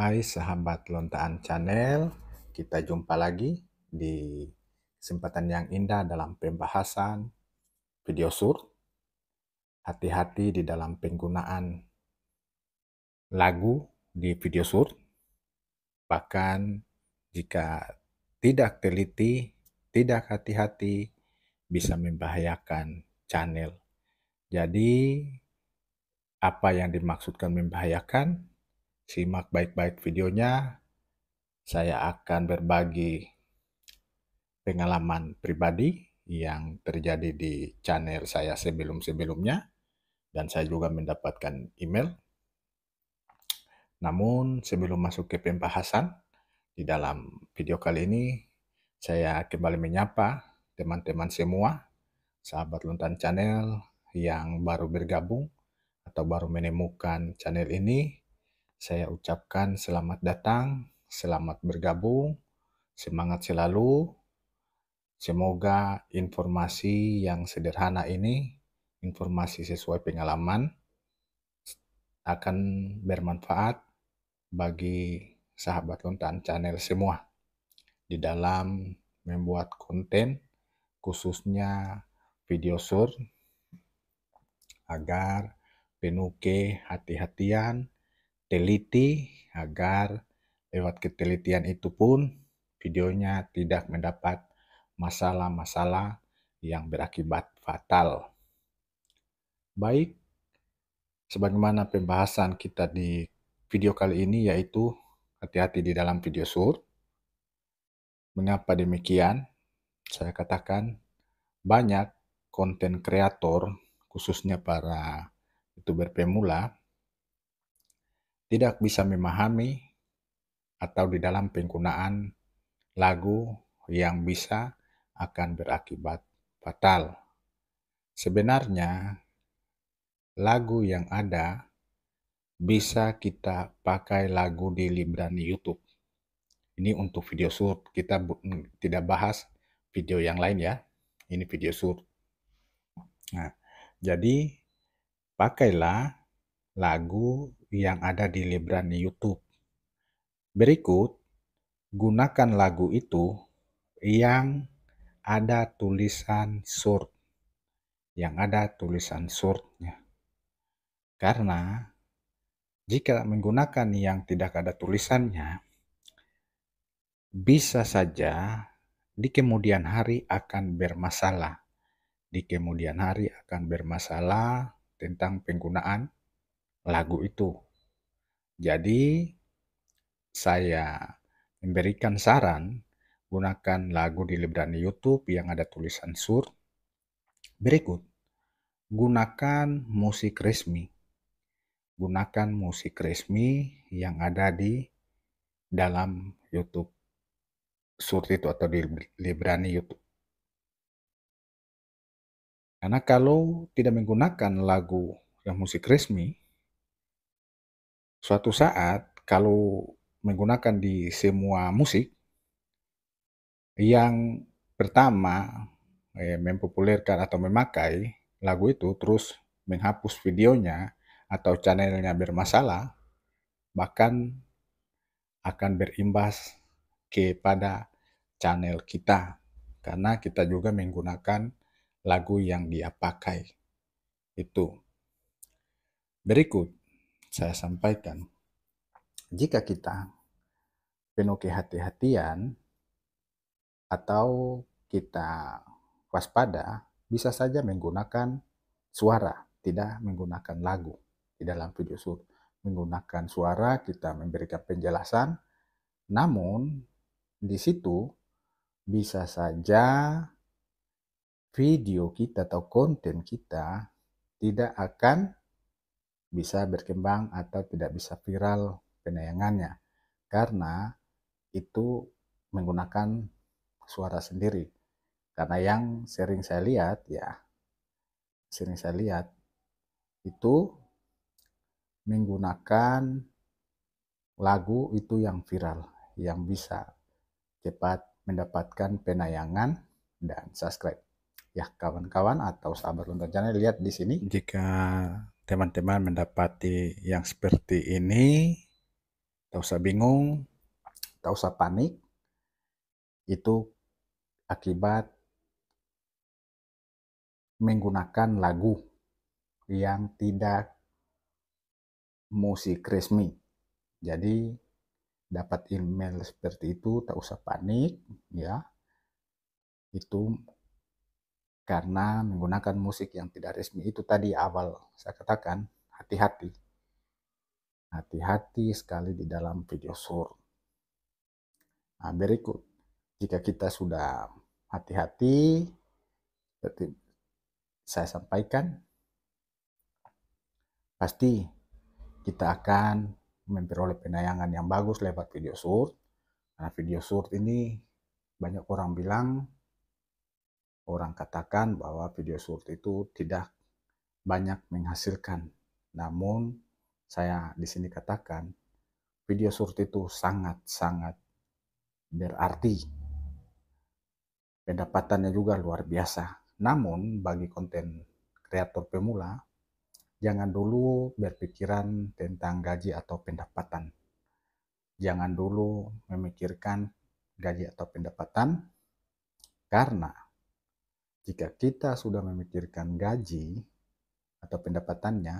Hai sahabat Lontaan Channel, kita jumpa lagi di kesempatan yang indah dalam pembahasan video sur. Hati-hati di dalam penggunaan lagu di video sur. Bahkan jika tidak teliti, tidak hati-hati, bisa membahayakan channel. Jadi, apa yang dimaksudkan membahayakan? Simak baik-baik videonya. Saya akan berbagi pengalaman pribadi yang terjadi di channel saya sebelum-sebelumnya dan saya juga mendapatkan email. Namun sebelum masuk ke pembahasan di dalam video kali ini saya kembali menyapa teman-teman semua sahabat Lontan Channel yang baru bergabung atau baru menemukan channel ini saya ucapkan selamat datang, selamat bergabung, semangat selalu. Semoga informasi yang sederhana ini, informasi sesuai pengalaman, akan bermanfaat bagi sahabat konten Channel semua di dalam membuat konten khususnya video short agar penuh hati hatian teliti agar lewat ketelitian itu pun videonya tidak mendapat masalah-masalah yang berakibat fatal. Baik, sebagaimana pembahasan kita di video kali ini yaitu hati-hati di dalam video sur. Mengapa demikian? Saya katakan banyak konten kreator khususnya para youtuber pemula tidak bisa memahami atau di dalam penggunaan lagu yang bisa akan berakibat fatal. Sebenarnya, lagu yang ada bisa kita pakai lagu di Librani YouTube. Ini untuk video short, kita tidak bahas video yang lain ya. Ini video short. Nah, jadi pakailah lagu yang ada di Libran YouTube. Berikut, gunakan lagu itu yang ada tulisan short. Yang ada tulisan shortnya. Karena jika menggunakan yang tidak ada tulisannya, bisa saja di kemudian hari akan bermasalah. Di kemudian hari akan bermasalah tentang penggunaan lagu itu. Jadi, saya memberikan saran gunakan lagu di Lebrani YouTube yang ada tulisan sur. Berikut, gunakan musik resmi. Gunakan musik resmi yang ada di dalam YouTube sur itu atau di Librani YouTube. Karena kalau tidak menggunakan lagu yang musik resmi, Suatu saat kalau menggunakan di semua musik yang pertama, eh, mempopulerkan atau memakai lagu itu, terus menghapus videonya atau channelnya bermasalah, bahkan akan berimbas kepada channel kita, karena kita juga menggunakan lagu yang dia pakai, itu. Berikut saya sampaikan, jika kita penuh hati hatian atau kita waspada, bisa saja menggunakan suara, tidak menggunakan lagu di dalam video shoot. Menggunakan suara kita memberikan penjelasan, namun di situ bisa saja video kita atau konten kita tidak akan bisa berkembang atau tidak bisa viral penayangannya karena itu menggunakan suara sendiri. Karena yang sering saya lihat ya, sering saya lihat itu menggunakan lagu itu yang viral, yang bisa cepat mendapatkan penayangan dan subscribe. Ya kawan-kawan atau sahabat lontar channel lihat di sini. Jika teman-teman mendapati yang seperti ini, tak usah bingung, tak usah panik. Itu akibat menggunakan lagu yang tidak musik resmi. Jadi dapat email seperti itu tak usah panik ya. Itu karena menggunakan musik yang tidak resmi itu tadi awal saya katakan hati-hati hati-hati sekali di dalam video sur nah berikut jika kita sudah hati-hati seperti saya sampaikan pasti kita akan memperoleh penayangan yang bagus lewat video sur. karena video sur ini banyak orang bilang orang katakan bahwa video short itu tidak banyak menghasilkan. Namun saya di sini katakan video short itu sangat-sangat berarti. Pendapatannya juga luar biasa. Namun bagi konten kreator pemula jangan dulu berpikiran tentang gaji atau pendapatan. Jangan dulu memikirkan gaji atau pendapatan karena jika kita sudah memikirkan gaji atau pendapatannya,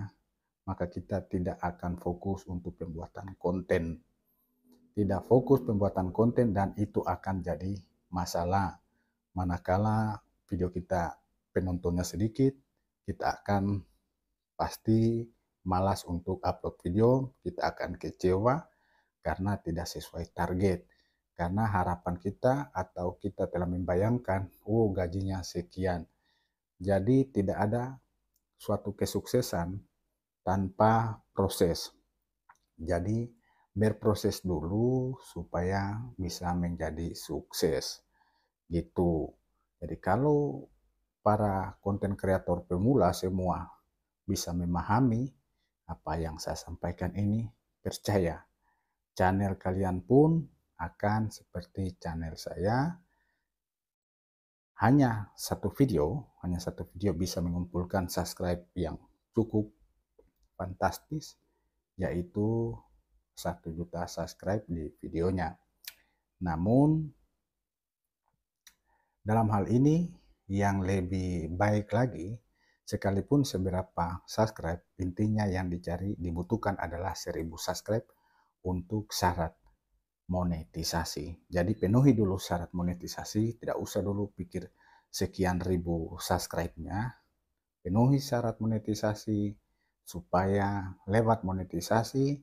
maka kita tidak akan fokus untuk pembuatan konten. Tidak fokus pembuatan konten dan itu akan jadi masalah. Manakala video kita penontonnya sedikit, kita akan pasti malas untuk upload video, kita akan kecewa karena tidak sesuai target. Karena harapan kita atau kita telah membayangkan, oh gajinya sekian. Jadi tidak ada suatu kesuksesan tanpa proses. Jadi berproses dulu supaya bisa menjadi sukses. Gitu. Jadi kalau para konten kreator pemula semua bisa memahami apa yang saya sampaikan ini, percaya channel kalian pun akan seperti channel saya hanya satu video, hanya satu video bisa mengumpulkan subscribe yang cukup fantastis yaitu satu juta subscribe di videonya. Namun dalam hal ini yang lebih baik lagi sekalipun seberapa subscribe intinya yang dicari dibutuhkan adalah 1000 subscribe untuk syarat monetisasi. Jadi penuhi dulu syarat monetisasi, tidak usah dulu pikir sekian ribu subscribe-nya. Penuhi syarat monetisasi supaya lewat monetisasi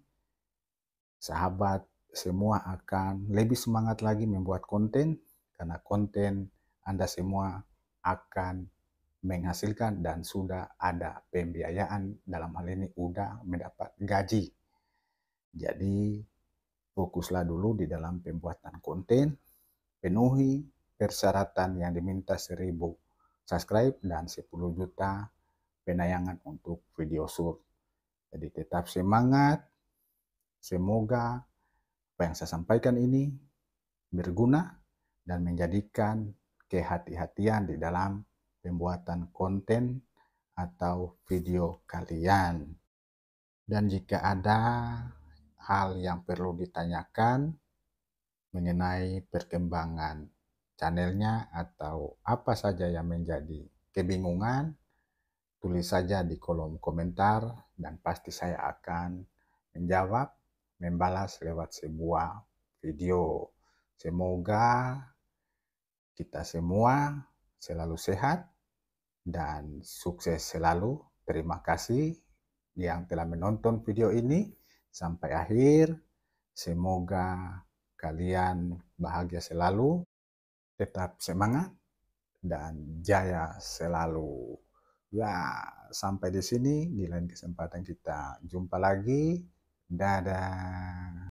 sahabat semua akan lebih semangat lagi membuat konten karena konten Anda semua akan menghasilkan dan sudah ada pembiayaan dalam hal ini udah mendapat gaji. Jadi fokuslah dulu di dalam pembuatan konten, penuhi persyaratan yang diminta 1000 subscribe dan 10 juta penayangan untuk video short. Jadi tetap semangat. Semoga apa yang saya sampaikan ini berguna dan menjadikan kehati-hatian di dalam pembuatan konten atau video kalian. Dan jika ada hal yang perlu ditanyakan mengenai perkembangan channelnya atau apa saja yang menjadi kebingungan, tulis saja di kolom komentar dan pasti saya akan menjawab, membalas lewat sebuah video. Semoga kita semua selalu sehat dan sukses selalu. Terima kasih yang telah menonton video ini sampai akhir. Semoga kalian bahagia selalu, tetap semangat, dan jaya selalu. Ya, sampai di sini. Di lain kesempatan kita jumpa lagi. Dadah.